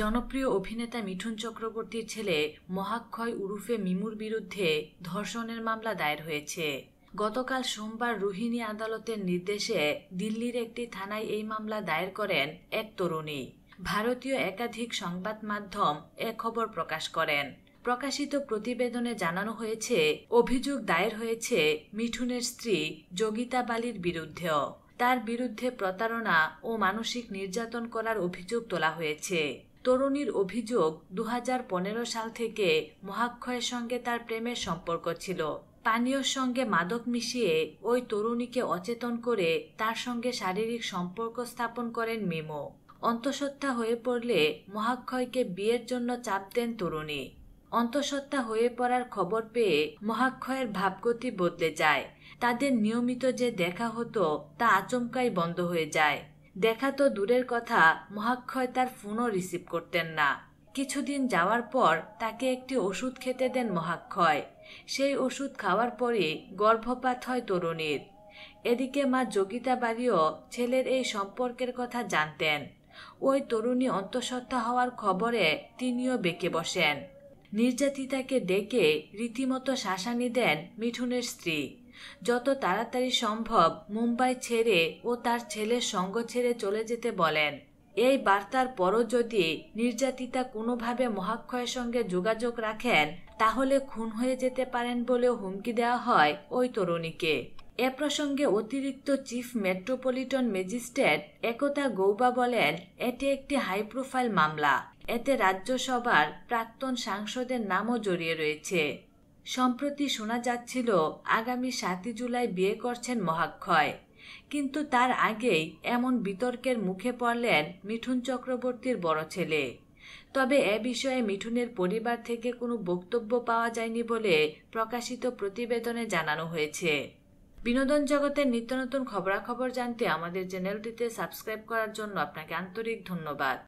জনপ্রিয় অভিনেতা মিঠুন চক্রবর্তীর ছেলে মহাক্ষয় উরুফে মিমুর বিরুদ্ধে ধর্ষণের মামলা দায়ের হয়েছে গতকাল সোমবার রোহিণী আদালতের নির্দেশে দিল্লির একটি থানায় এই মামলা দায়ের করেন এক তরুণী ভারতীয় একাধিক সংবাদ মাধ্যম এ খবর প্রকাশ করেন প্রকাশিত প্রতিবেদনে জানানো হয়েছে অভিযোগ দায়ের হয়েছে মিঠুনের স্ত্রী যোগিতা বালির বিরুদ্ধেও তার বিরুদ্ধে প্রতারণা ও মানসিক নির্যাতন করার অভিযোগ তোলা হয়েছে তরুণীর অভিযোগ দু সাল থেকে মহাক্ষয়ের সঙ্গে তার প্রেমের সম্পর্ক ছিল পানীয়র সঙ্গে মাদক মিশিয়ে ওই তরুণীকে অচেতন করে তার সঙ্গে শারীরিক সম্পর্ক স্থাপন করেন মিমো অন্তঃসত্ত্বা হয়ে পড়লে মহাক্ষয়কে বিয়ের জন্য চাপ দেন তরুণী অন্তঃসত্ত্বা হয়ে পড়ার খবর পেয়ে মহাক্ষয়ের ভাবগতি বদলে যায় তাদের নিয়মিত যে দেখা হতো তা আচমকাই বন্ধ হয়ে যায় দেখা তো দূরের কথা মহাক্ষয় তার ফোনও রিসিভ করতেন না কিছুদিন যাওয়ার পর তাকে একটি ওষুধ খেতে দেন মহাক্ষয় সেই ওষুধ খাওয়ার পরে গর্ভপাত হয় তরুণীর এদিকে মা যোগিতা বাড়িও ছেলের এই সম্পর্কের কথা জানতেন ওই তরুণী অন্তঃসত্ত্বা হওয়ার খবরে তিনিও বেঁকে বসেন নির্যাতিতাকে ডেকে রীতিমতো শাসানি দেন মিঠুনের স্ত্রী যত তাড়াতাড়ি সম্ভব মুম্বাই ছেড়ে ও তার ছেলের সঙ্গ ছেড়ে চলে যেতে বলেন এই বার্তার পরও যদি নির্যাতিতা কোনোভাবে মহাক্ষয়ের সঙ্গে যোগাযোগ রাখেন তাহলে খুন হয়ে যেতে পারেন বলেও হুমকি দেওয়া হয় ওই তরুণীকে এ প্রসঙ্গে অতিরিক্ত chief metropolitan magistrate Ekta Gauba বলেন এটি একটি হাই প্রোফাইল মামলা এতে রাজ্যসভার প্রাক্তন সাংসদের নামও জড়িয়ে রয়েছে সম্প্রতি শোনা যাচ্ছিল আগামী সাতই জুলাই বিয়ে করছেন মহাক্ষয় কিন্তু তার আগেই এমন বিতর্কের মুখে পড়লেন মিঠুন চক্রবর্তীর বড় ছেলে তবে এ বিষয়ে মিঠুনের পরিবার থেকে কোনো বক্তব্য পাওয়া যায়নি বলে প্রকাশিত প্রতিবেদনে জানানো হয়েছে বিনোদন জগতের নিত্য নতুন খবরাখবর জানতে আমাদের চ্যানেলটিতে সাবস্ক্রাইব করার জন্য আপনাকে আন্তরিক ধন্যবাদ